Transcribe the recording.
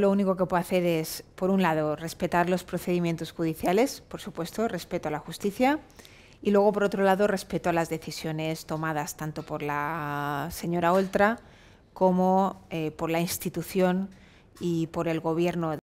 lo único que puedo hacer es, por un lado, respetar los procedimientos judiciales, por supuesto, respeto a la justicia, y luego, por otro lado, respeto a las decisiones tomadas tanto por la señora Oltra como eh, por la institución y por el gobierno.